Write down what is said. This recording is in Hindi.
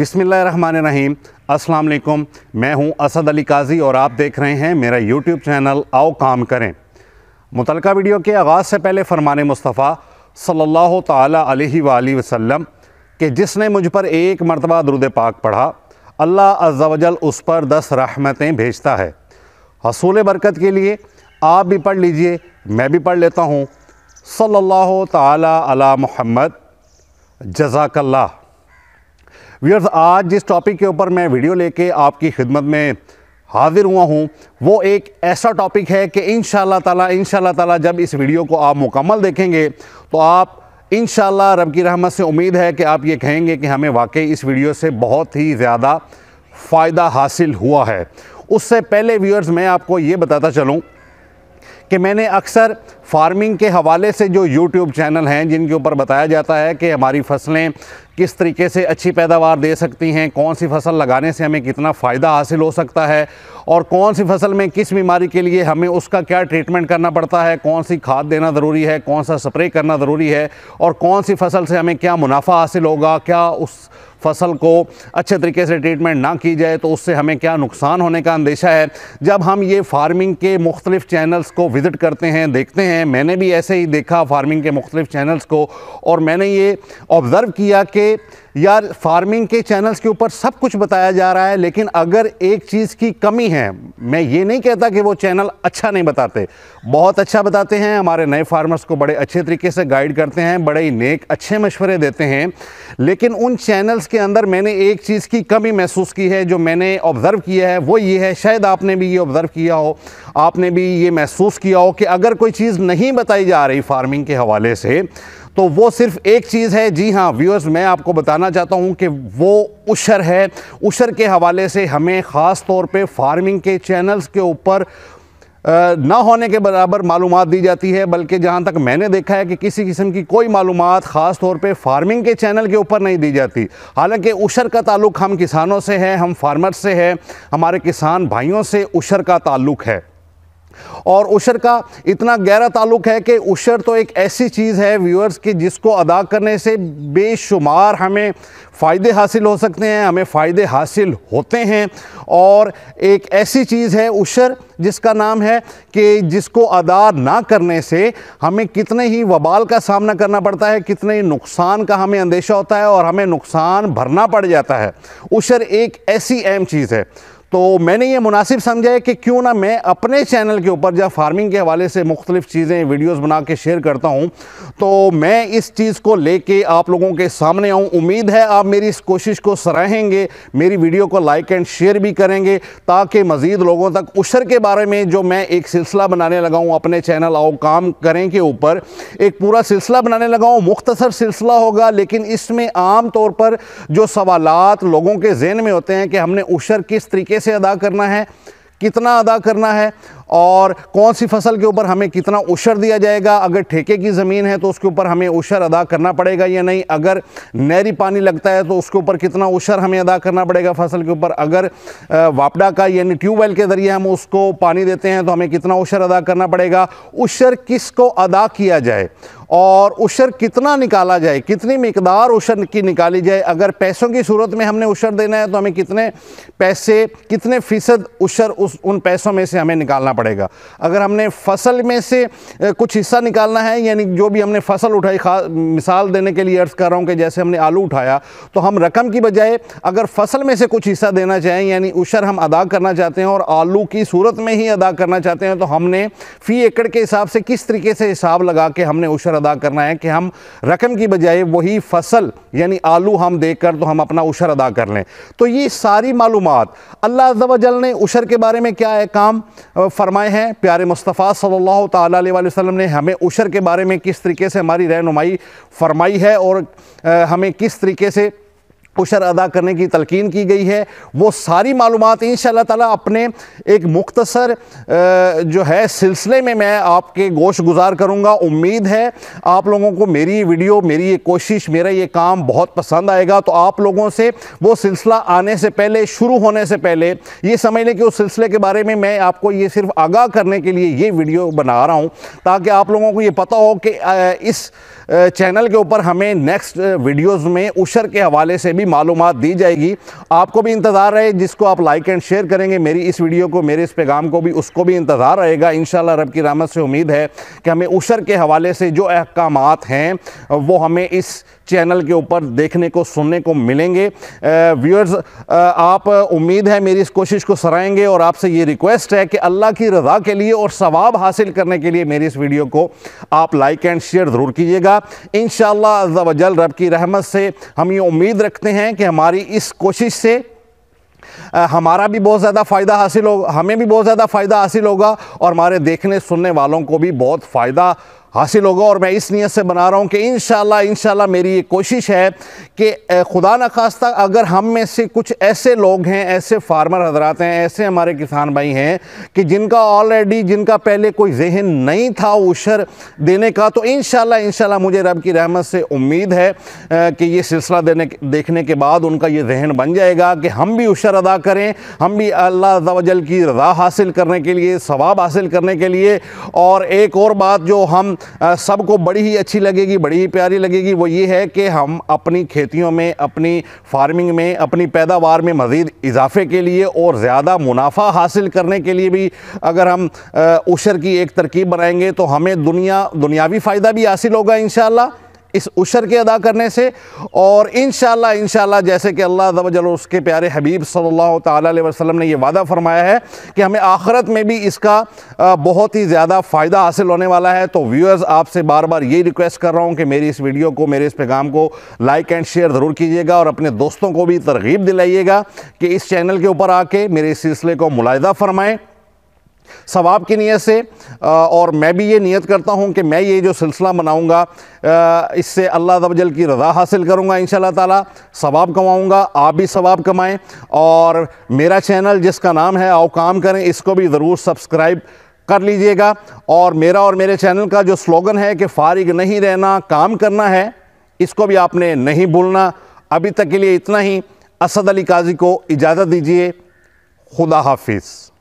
बिसमीम अस्सलाम मैं हूं असद अली काजी और आप देख रहे हैं मेरा यूट्यूब चैनल आओ काम करें मुतल वीडियो के आगाज़ से पहले फ़रमान मुस्तफ़ा सल्ला अलैहि वसल्लम कि जिसने मुझ पर एक मरतबा दरुद पाक पढ़ा अल्लाह अज्जावजल उस पर दस रहमतें भेजता है हसूल बरकत के लिए आप भी पढ़ लीजिए मैं भी पढ़ लेता हूँ सल्ला तहम्मद मोहम्मद जजाकल्ला व्यूअर्स आज जिस टॉपिक के ऊपर मैं वीडियो लेके आपकी खिदमत में हाजिर हुआ हूँ वो एक ऐसा टॉपिक है कि इन ताला इन ताला जब इस वीडियो को आप मुकम्मल देखेंगे तो आप इन रब की रहमत से उम्मीद है कि आप ये कहेंगे कि हमें वाकई इस वीडियो से बहुत ही ज़्यादा फ़ायदा हासिल हुआ है उससे पहले व्यूअर्स मैं आपको ये बताता चलूँ कि मैंने अक्सर फार्मिंग के हवाले से जो यूट्यूब चैनल हैं जिनके ऊपर बताया जाता है कि हमारी फसलें किस तरीके से अच्छी पैदावार दे सकती हैं कौन सी फसल लगाने से हमें कितना फ़ायदा हासिल हो सकता है और कौन सी फसल में किस बीमारी के लिए हमें उसका क्या ट्रीटमेंट करना पड़ता है कौन सी खाद देना ज़रूरी है कौन सा स्प्रे करना ज़रूरी है और कौन सी फसल से हमें क्या मुनाफा हासिल होगा क्या उस फसल को अच्छे तरीके से ट्रीटमेंट ना की जाए तो उससे हमें क्या नुकसान होने का अंदेशा है जब हम ये फार्मिंग के मुख्तलिफ़ चैनल्स को विज़िट करते हैं देखते हैं मैंने भी ऐसे ही देखा फार्मिंग के मुख्तलिफ़ चैनल्स को और मैंने ये ऑब्ज़र्व किया कि या फार्मिंग के चैनल्स के ऊपर सब कुछ बताया जा रहा है लेकिन अगर एक चीज़ की कमी है मैं ये नहीं कहता कि वो चैनल अच्छा नहीं बताते बहुत अच्छा बताते हैं हमारे नए फार्मर्स को बड़े अच्छे तरीके से गाइड करते हैं बड़े ही नेक अच्छे मशवरे देते हैं लेकिन उन चैनल्स के अंदर मैंने एक चीज़ की कमी महसूस की है जो मैंने ऑब्ज़र्व किया है वो ये है शायद आपने भी ये ऑब्ज़र्व किया हो आपने भी ये महसूस किया हो कि अगर कोई चीज़ नहीं बताई जा रही फार्मिंग के हवाले से तो वो सिर्फ एक चीज़ है जी हाँ व्यूअर्स मैं आपको बताना चाहता हूँ कि वो उशर है उशर के हवाले से हमें ख़ास तौर पे फार्मिंग के चैनल्स के ऊपर ना होने के बराबर मालूम दी जाती है बल्कि जहाँ तक मैंने देखा है कि किसी किस्म की कोई मालूम ख़ास तौर पे फार्मिंग के चैनल के ऊपर नहीं दी जाती हालांकि उशर का ताल्लुक़ हम किसानों से है हम फार्मर से है हमारे किसान भाइयों से उशर का ताल्लुक़ है और उशर का इतना गहरा ताल्लुक है कि उशर तो एक ऐसी चीज़ है व्यूअर्स की जिसको अदा करने से बेशुमार हमें फ़ायदे हासिल हो सकते हैं हमें फ़ायदे हासिल होते हैं और एक ऐसी चीज़ है उशर जिसका नाम है कि जिसको अदा ना करने से हमें कितने ही वबाल का सामना करना पड़ता है कितने ही नुकसान का हमें अंदेशा होता है और हमें नुकसान भरना पड़ जाता है उशर एक ऐसी अहम चीज़ है तो मैंने ये मुनासिब समझा है कि क्यों ना मैं अपने चैनल के ऊपर जब फार्मिंग के हवाले से मुख्तलिफ़ चीज़ें वीडियोस बना के शेयर करता हूँ तो मैं इस चीज़ को लेके आप लोगों के सामने आऊँ उम्मीद है आप मेरी इस कोशिश को सराहेंगे मेरी वीडियो को लाइक एंड शेयर भी करेंगे ताकि मज़ीद लोगों तक उशर के बारे में जो मैं एक सिलसिला बनाने लगाऊँ अपने चैनल आओ काम करें के ऊपर एक पूरा सिलसिला बनाने लगाऊँ मुख्तसर सिलसिला होगा लेकिन इसमें आम तौर पर जो सवालत लोगों के जहन में होते हैं कि हमने उशर किस तरीके कैसे अदा करना है कितना अदा करना है और कौन सी फसल के ऊपर हमें कितना उशर दिया जाएगा अगर ठेके की ज़मीन है तो उसके ऊपर हमें उशर अदा करना पड़ेगा या नहीं अगर नहरी पानी लगता है तो उसके ऊपर कितना उशर हमें अदा करना पड़ेगा फसल के ऊपर अगर वापडा का यानी ट्यूबवेल के ज़रिए हम उसको पानी देते हैं तो हमें कितना उशर अदा करना पड़ेगा उशर किस को अदा किया जाए और उशर कितना निकाला जाए कितनी मकदार उशर की निकाली जाए अगर पैसों की सूरत में हमने उशर देना है तो हमें कितने पैसे कितने फ़ीसद उशर उस उन पैसों में से हमें निकालना पड़ेगा पड़ेगा अगर हमने फसल में से कुछ हिस्सा निकालना है यानी जो भी हमने फसल उठाई मिसाल देने के लिए अर्ज़ कर रहा हूँ कि जैसे हमने आलू उठाया तो हम रकम की बजाय अगर फसल में से कुछ हिस्सा देना चाहें यानी उशर हम अदा करना चाहते हैं और आलू की सूरत में ही अदा करना चाहते हैं तो हमने फ़ी एकड़ के हिसाब से किस तरीके से हिसाब लगा के हमने उशर अदा करना है कि हम रकम की बजाय वही फसल यानी आलू हम देकर तो हम अपना उशर अदा कर लें तो ये सारी मालूम अल्लाह ने उशर के बारे में क्या है काम फरमा फरमाए हैं प्यारे मुस्तफ़ा सल्लल्लाहु अलैहि वसल्लम ने हमें उशर के बारे में किस तरीके से हमारी रहनुमाई फरमाई है और हमें किस तरीके से उशर अदा करने की तलकिन की गई है वो सारी मालूम इन ताला अपने एक मुख्तसर जो है सिलसिले में मैं आपके गोश गुजार करूँगा उम्मीद है आप लोगों को मेरी वीडियो मेरी ये कोशिश मेरा ये काम बहुत पसंद आएगा तो आप लोगों से वो सिलसिला आने से पहले शुरू होने से पहले ये समझ लें कि उस सिलसिले के बारे में मैं आपको ये सिर्फ आगाह करने के लिए ये वीडियो बना रहा हूँ ताकि आप लोगों को ये पता हो कि इस चैनल के ऊपर हमें नेक्स्ट वीडियोज़ में उशर के हवाले से भी भी मालूम दी जाएगी आपको भी इंतज़ार रहे जिसको आप लाइक एंड शेयर करेंगे मेरी इस वीडियो को मेरे इस पैगाम को भी उसको भी इंतज़ार रहेगा इन रब की रामत से उम्मीद है कि हमें उशर के हवाले से जो अहकाम हैं वो हमें इस चैनल के ऊपर देखने को सुनने को मिलेंगे व्यूअर्स आप उम्मीद है मेरी इस कोशिश को सराएंगे और आपसे ये रिक्वेस्ट है कि अल्लाह की रज़ा के लिए और सवाब हासिल करने के लिए मेरी इस वीडियो को आप लाइक एंड शेयर ज़रूर कीजिएगा इन शाह रब की रहमत से हम ये उम्मीद रखते हैं हैं कि हमारी इस कोशिश से हमारा भी बहुत ज़्यादा फ़ायदा हासिल होगा हमें भी बहुत ज़्यादा फ़ायदा हासिल होगा और हमारे देखने सुनने वालों को भी बहुत फ़ायदा हासिल होगा और मैं इस नीयत से बना रहा हूँ कि इन शाला इन शाला मेरी ये कोशिश है कि खुदा न खास्ता अगर हम में से कुछ ऐसे लोग हैं ऐसे फार्मर हजरात हैं ऐसे हमारे किसान भाई हैं कि जिनका ऑलरेडी जिनका पहले कोई जहन नहीं था उशर देने का तो इन शाला मुझे रब की रहमत से उम्मीद है कि ये सिलसिला देने देखने के बाद उनका ये जहन बन जाएगा कि हम भी उशर अदा करें हम भी अल्लाह जल की रजा हासिल करने के लिए सवाब हासिल करने के लिए और एक और बात जो हम सबको बड़ी ही अच्छी लगेगी बड़ी ही प्यारी लगेगी वो ये है कि हम अपनी खेतियों में अपनी फार्मिंग में अपनी पैदावार में मज़ीद इजाफे के लिए और ज़्यादा मुनाफा हासिल करने के लिए भी अगर हम उशर की एक तरकीब बनाएंगे तो हमें दुनिया दुनियावी फ़ायदा भी हासिल होगा इन शाला इस उशर के अदा करने से और इन शाला जैसे कि अल्लाह जबल उसके प्यारे हबीब सल्लल्लाहु अलैहि वसल्लम ने यह वादा फरमाया है कि हमें आखरत में भी इसका बहुत ही ज़्यादा फ़ायदा हासिल होने वाला है तो व्यूअर्स आपसे बार बार यही रिक्वेस्ट कर रहा हूँ कि मेरी इस वीडियो को मेरे इस पैगाम को लाइक एंड शेयर ज़रूर कीजिएगा और अपने दोस्तों को भी तरगीब दिलाइएगा कि इस चैनल के ऊपर आके मेरे इस सिलसिले को मुलायदा फरमाएँ सवाब की नीयत से और मैं भी ये नियत करता हूँ कि मैं ये जो सिलसिला बनाऊँगा इससे अल्लाह तबजल की रज़ा हासिल करूँगा इन ताला सवाब कमाऊँगा आप भी सवाब कमाएँ और मेरा चैनल जिसका नाम है आओ काम करें इसको भी ज़रूर सब्सक्राइब कर लीजिएगा और मेरा और मेरे चैनल का जो स्लोगन है कि फारिग नहीं रहना काम करना है इसको भी आपने नहीं भूलना अभी तक के लिए इतना ही असद अली काजी को इजाज़त दीजिए खुदा हाफिज़